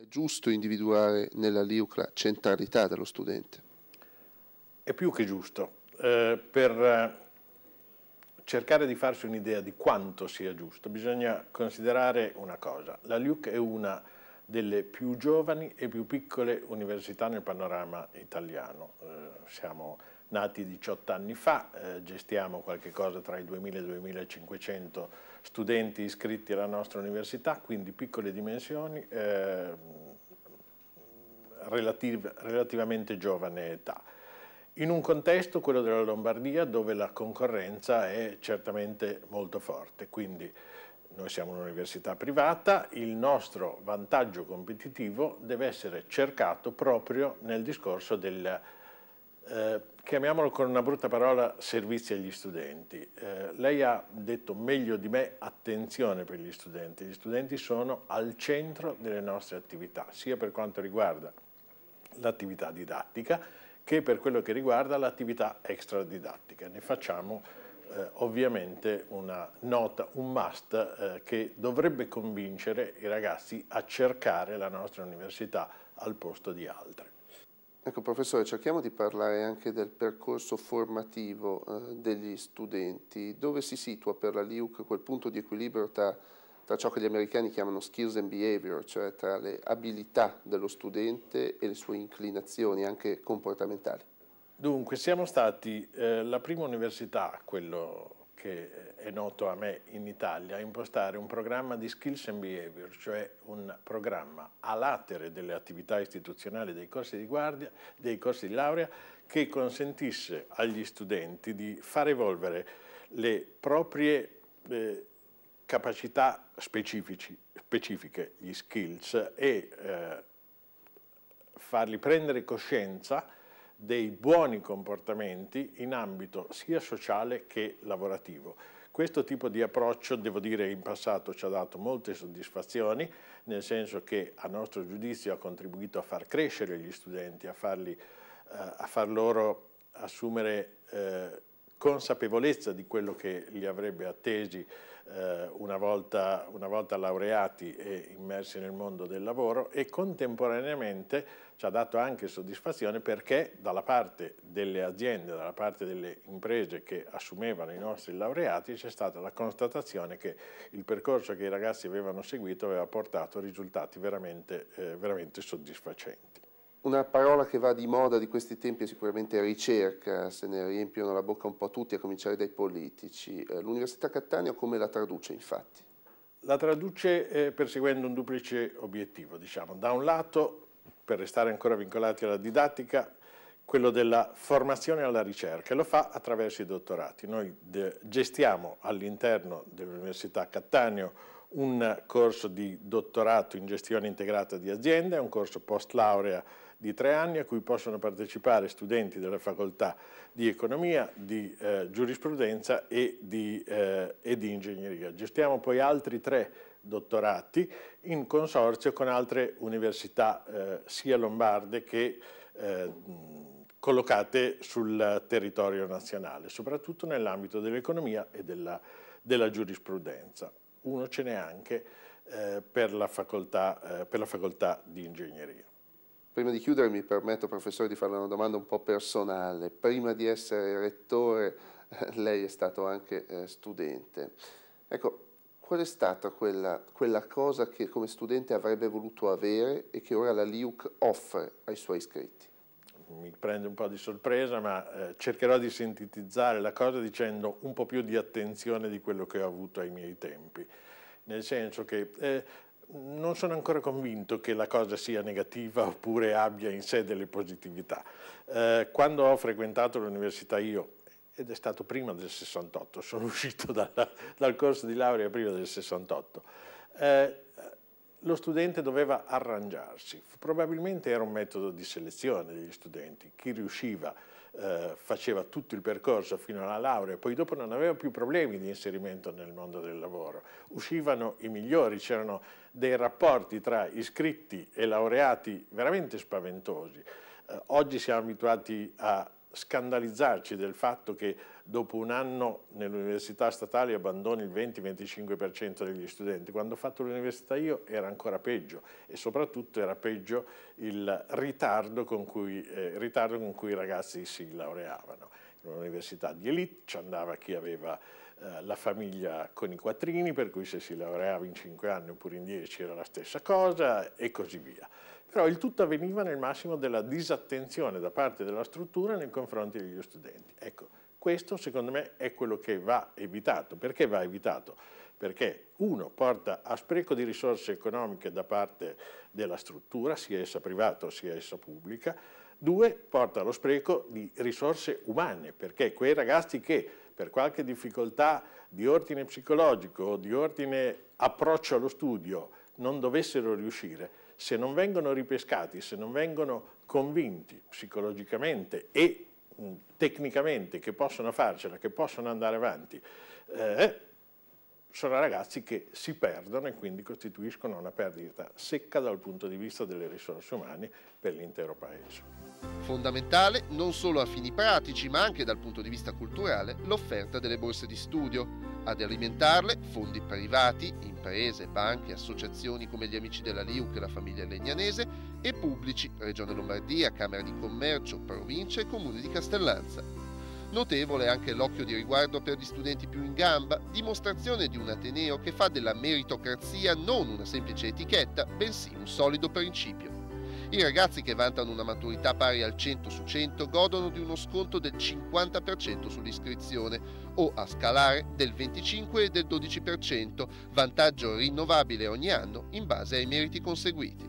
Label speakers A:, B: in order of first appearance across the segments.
A: È giusto individuare nella LIUC la centralità dello studente? È più che giusto.
B: Eh, per eh, cercare di farsi un'idea di quanto sia giusto, bisogna considerare una cosa. La LIUC è una delle più giovani e più piccole università nel panorama italiano. Eh, siamo nati 18 anni fa, eh, gestiamo qualche cosa tra i 2.000 e i 2.500 studenti iscritti alla nostra università, quindi piccole dimensioni, eh, relativ relativamente giovane età. In un contesto, quello della Lombardia, dove la concorrenza è certamente molto forte, quindi noi siamo un'università privata, il nostro vantaggio competitivo deve essere cercato proprio nel discorso del eh, chiamiamolo con una brutta parola, servizi agli studenti. Eh, lei ha detto meglio di me attenzione per gli studenti. Gli studenti sono al centro delle nostre attività, sia per quanto riguarda l'attività didattica che per quello che riguarda l'attività extradidattica. Ne facciamo eh, ovviamente una nota, un must eh, che dovrebbe convincere i ragazzi a cercare la nostra università al posto di altre.
A: Ecco professore, cerchiamo di parlare anche del percorso formativo eh, degli studenti. Dove si situa per la LIUC quel punto di equilibrio tra, tra ciò che gli americani chiamano skills and behavior, cioè tra le abilità dello studente e le sue inclinazioni anche comportamentali?
B: Dunque, siamo stati eh, la prima università, quello che eh, è noto a me in Italia, impostare un programma di skills and behavior, cioè un programma a latere delle attività istituzionali dei corsi di, guardia, dei corsi di laurea che consentisse agli studenti di far evolvere le proprie eh, capacità specifiche, gli skills, e eh, farli prendere coscienza dei buoni comportamenti in ambito sia sociale che lavorativo. Questo tipo di approccio, devo dire, in passato ci ha dato molte soddisfazioni, nel senso che a nostro giudizio ha contribuito a far crescere gli studenti, a, farli, eh, a far loro assumere eh, consapevolezza di quello che li avrebbe attesi eh, una volta, una volta laureati e immersi nel mondo del lavoro e contemporaneamente ci ha dato anche soddisfazione perché dalla parte delle aziende, dalla parte delle imprese che assumevano i nostri laureati c'è stata la constatazione che il percorso che i ragazzi avevano seguito aveva portato risultati veramente, eh, veramente soddisfacenti
A: una parola che va di moda di questi tempi è sicuramente ricerca, se ne riempiono la bocca un po' tutti, a cominciare dai politici. Eh, L'Università Cattaneo come la traduce infatti?
B: La traduce eh, perseguendo un duplice obiettivo, diciamo. Da un lato, per restare ancora vincolati alla didattica, quello della formazione alla ricerca, e lo fa attraverso i dottorati. Noi gestiamo all'interno dell'Università Cattaneo un corso di dottorato in gestione integrata di aziende, un corso post laurea di tre anni a cui possono partecipare studenti della facoltà di economia, di eh, giurisprudenza e di, eh, e di, ingegneria. Gestiamo poi altri tre dottorati in consorzio con altre università eh, sia lombarde che eh, collocate sul territorio nazionale, soprattutto nell'ambito dell'economia e della, della giurisprudenza uno ce n'è anche eh, per, la facoltà,
A: eh, per la facoltà
B: di ingegneria.
A: Prima di chiudere mi permetto, professore, di farle una domanda un po' personale. Prima di essere rettore, eh, lei è stato anche eh, studente. Ecco, qual è stata quella, quella, cosa che come studente avrebbe voluto avere e che ora la LIUC offre ai suoi iscritti? mi prende un po'
B: di sorpresa, ma eh, cercherò di sintetizzare la cosa dicendo un po' più di attenzione di quello che ho avuto ai miei tempi, nel senso che eh, non sono ancora convinto che la cosa sia negativa oppure abbia in sé delle positività. Eh, quando ho frequentato l'università io, ed è stato prima del 68, sono uscito dalla, dal corso di laurea prima del 68, lo studente doveva arrangiarsi. Probabilmente era un metodo di selezione degli studenti. Chi riusciva eh, faceva tutto il percorso fino alla laurea poi dopo non aveva più problemi di inserimento nel mondo del lavoro. Uscivano i migliori, c'erano dei rapporti tra iscritti e laureati veramente spaventosi. Eh, oggi siamo abituati a scandalizzarci del fatto che dopo un anno nell'università statale abbandoni il 20-25% degli studenti. Quando ho fatto l'università io era ancora peggio e soprattutto era peggio il ritardo con cui, eh, ritardo con cui i ragazzi si laureavano. In un'università di elite ci andava chi aveva eh, la famiglia con i quattrini, per cui se si laureava in 5 anni oppure in 10 era la stessa cosa e così via però il tutto avveniva nel massimo della disattenzione da parte della struttura nei confronti degli studenti. Ecco, questo secondo me è quello che va evitato. Perché va evitato? Perché uno porta a spreco di risorse economiche da parte della struttura, sia essa privata sia essa pubblica, due porta allo spreco di risorse umane, perché quei ragazzi che per qualche difficoltà di ordine psicologico o di ordine approccio allo studio non dovessero riuscire, se non vengono ripescati, se non vengono convinti psicologicamente e mm, tecnicamente che possono farcela, che possono andare avanti, eh, sono ragazzi che si perdono e quindi costituiscono una perdita secca
A: dal punto di vista delle risorse umane per l'intero paese. Fondamentale non solo a fini pratici ma anche dal punto di vista culturale l'offerta delle borse di studio ad alimentarle fondi privati, imprese, banche, associazioni come gli Amici della Liuc e la famiglia Legnanese e pubblici, Regione Lombardia, Camera di Commercio, Provincia e Comune di Castellanza. Notevole anche l'occhio di riguardo per gli studenti più in gamba, dimostrazione di un Ateneo che fa della meritocrazia non una semplice etichetta, bensì un solido principio. I ragazzi che vantano una maturità pari al 100 su 100 godono di uno sconto del 50% sull'iscrizione o a scalare del 25 e del 12%, vantaggio rinnovabile ogni anno in base ai meriti conseguiti.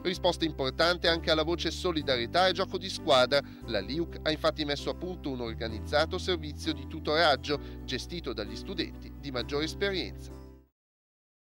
A: Risposta importante anche alla voce solidarietà e gioco di squadra. La LIUC ha infatti messo a punto un organizzato servizio di tutoraggio gestito dagli studenti di maggiore esperienza.